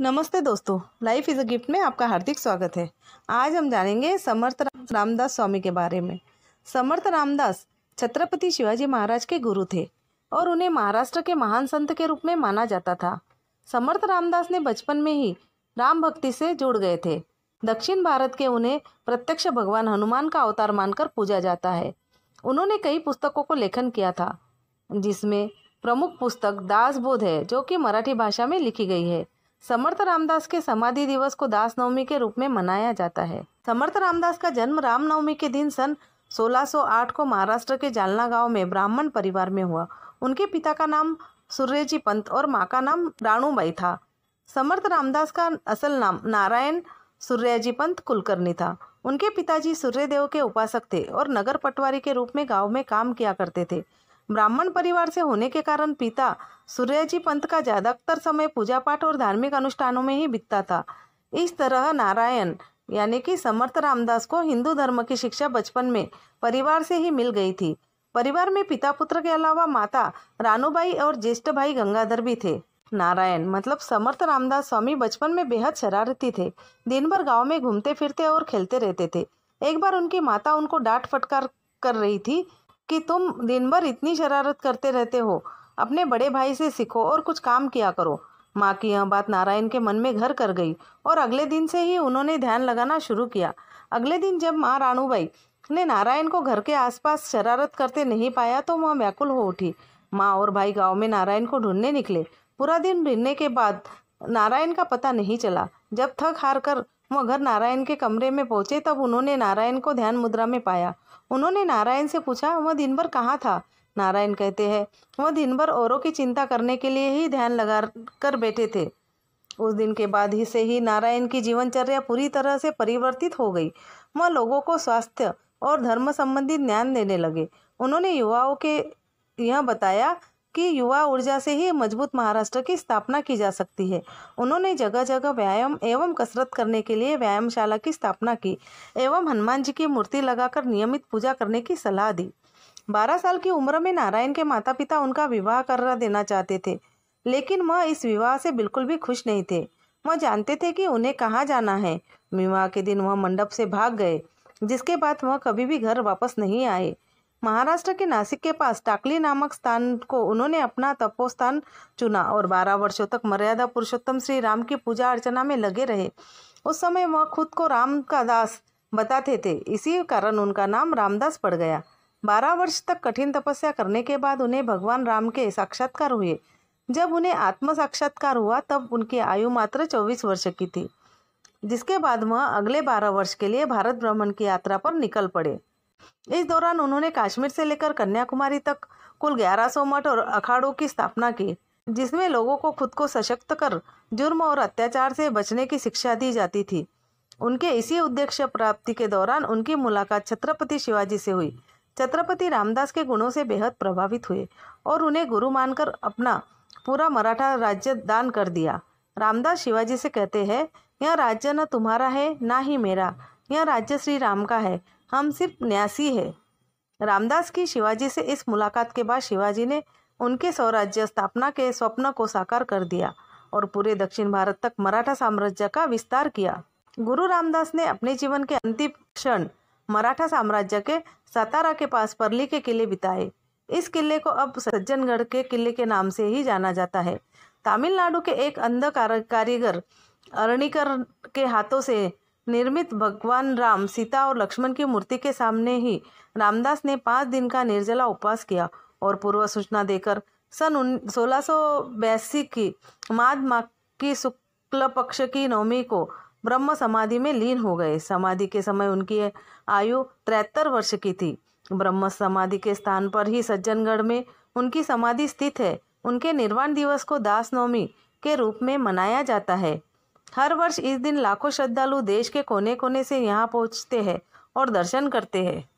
नमस्ते दोस्तों life is a gift में आपका हार्दिक स्वागत है आज हम जानेंगे समर्थ रामदास स्वामी के बारे में समर्थ रामदास छत्रपति शिवाजी महाराज के गुरु थे और उन्हें महाराष्ट्र के महान संत के रूप में माना जाता था समर्थ रामदास ने बचपन में ही राम भक्ति से जुड़ गए थे दक्षिण भारत के उन्हें प्रत्यक्ष भगवान हनुमान का अवतार मानकर पूजा जाता है उन्होंने कई पुस्तकों को लेखन किया था जिसमें प्रमुख पुस्तक दासबोध है जो कि मराठी भाषा में लिखी गई है समर्थ रामदास के समाधि दिवस को दास नवमी के रूप में मनाया जाता है समर्थ रामदास का जन्म रामनवमी के दिन सन 1608 को महाराष्ट्र के जालना गांव में ब्राह्मण परिवार में हुआ उनके पिता का नाम सूर्यजी पंत और माँ का नाम राणूबाई था समर्थ रामदास का असल नाम नारायण सूर्यजी पंत कुलकर्णी था उनके पिताजी सूर्यदेव के उपासक थे और नगर पटवारी के रूप में गांव में काम किया करते थे ब्राह्मण परिवार से होने के कारण पिता सूर्यजी पंत का ज़्यादातर समय पूजा पाठ और धार्मिक अनुष्ठानों में ही बीतता था इस तरह नारायण यानी कि समर्थ रामदास को हिंदू धर्म की शिक्षा बचपन में परिवार से ही मिल गई थी परिवार में पिता पुत्र के अलावा माता रानूबाई और ज्येष्ठ भाई गंगाधर भी थे नारायण मतलब समर्थ रामदास स्वामी बचपन में बेहद शरारती थे दिन भर गाँव में घूमते फिरते और खेलते रहते थे एक बार उनकी माता उनको डांट फटकार कर रही थी कि तुम दिन भर इतनी शरारत करते रहते हो अपने बड़े भाई से सीखो और कुछ काम किया करो माँ की यह बात नारायण के मन में घर कर गई और अगले दिन से ही उन्होंने ध्यान लगाना शुरू किया अगले दिन जब माँ रानूबाई ने नारायण को घर के आसपास शरारत करते नहीं पाया तो वह व्याकुल हो उठी माँ और भाई गांव में नारायण को ढूंढने निकले पूरा दिन ढूंढने के बाद नारायण का पता नहीं चला जब थक हार कर वह घर नारायण के कमरे में पहुंचे तब उन्होंने नारायण को ध्यान मुद्रा में पाया उन्होंने नारायण से पूछा वह दिन भर कहाँ था नारायण कहते हैं वह दिन भर औरों की चिंता करने के लिए ही ध्यान लगा कर बैठे थे उस दिन के बाद ही से ही नारायण की जीवनचर्या पूरी तरह से परिवर्तित हो गई वह लोगों को स्वास्थ्य और धर्म संबंधी ज्ञान देने लगे उन्होंने युवाओं के यह बताया कि युवा ऊर्जा से ही मजबूत महाराष्ट्र की स्थापना की जा सकती है उन्होंने जगह जगह व्यायाम एवं कसरत करने के लिए व्यायामशाला की स्थापना की एवं हनुमान जी की मूर्ति लगाकर नियमित पूजा करने की सलाह दी बारह साल की उम्र में नारायण के माता पिता उनका विवाह करना देना चाहते थे लेकिन वह इस विवाह से बिल्कुल भी खुश नहीं थे वह जानते थे कि उन्हें कहाँ जाना है विवाह के दिन वह मंडप से भाग गए जिसके बाद वह कभी भी घर वापस नहीं आए महाराष्ट्र के नासिक के पास टाकली नामक स्थान को उन्होंने अपना तपोस्थान चुना और बारह वर्षों तक मर्यादा पुरुषोत्तम श्री राम की पूजा अर्चना में लगे रहे उस समय वह खुद को राम का दास बताते थे इसी कारण उनका नाम रामदास पड़ गया बारह वर्ष तक कठिन तपस्या करने के बाद उन्हें भगवान राम के साक्षात्कार हुए जब उन्हें आत्म साक्षात्कार हुआ तब उनकी आयु मात्र चौबीस वर्ष की थी जिसके बाद वह अगले बारह वर्ष के लिए भारत भ्रमण की यात्रा पर निकल पड़े इस दौरान उन्होंने कश्मीर से लेकर कन्याकुमारी तक कुल 1100 मठ और अखाड़ों की स्थापना की जिसमें लोगों को खुद को सशक्त कर जुर्म और अत्याचार से बचने की शिक्षा दी जाती थी उनके इसी उद्देश्य प्राप्ति के दौरान उनकी मुलाकात छत्रपति शिवाजी से हुई छत्रपति रामदास के गुणों से बेहद प्रभावित हुए और उन्हें गुरु मानकर अपना पूरा मराठा राज्य दान कर दिया रामदास शिवाजी से कहते हैं यह राज्य न तुम्हारा है ना ही मेरा यह राज्य श्री राम का है हम सिर्फ न्यासी है रामदास की शिवाजी से इस मुलाकात के बाद शिवाजी ने उनके स्वराज्य स्थापना के स्वप्न को साकार कर दिया और पूरे दक्षिण भारत तक मराठा साम्राज्य का विस्तार किया गुरु रामदास ने अपने जीवन के अंतिम क्षण मराठा साम्राज्य के सतारा के पास परली के किले बिताए इस किले को अब सज्जनगढ़ के किले के नाम से ही जाना जाता है तमिलनाडु के एक अंध कारीगर अरणिकर के हाथों से निर्मित भगवान राम सीता और लक्ष्मण की मूर्ति के सामने ही रामदास ने पाँच दिन का निर्जला उपवास किया और पूर्व सूचना देकर सन सोलह सौ बयासी की माघ मा की शुक्ल पक्ष की नवमी को ब्रह्म समाधि में लीन हो गए समाधि के समय उनकी आयु त्रेहत्तर वर्ष की थी ब्रह्म समाधि के स्थान पर ही सज्जनगढ़ में उनकी समाधि स्थित है उनके निर्वाण दिवस को दास नवमी के रूप में मनाया जाता है हर वर्ष इस दिन लाखों श्रद्धालु देश के कोने कोने से यहाँ पहुँचते हैं और दर्शन करते हैं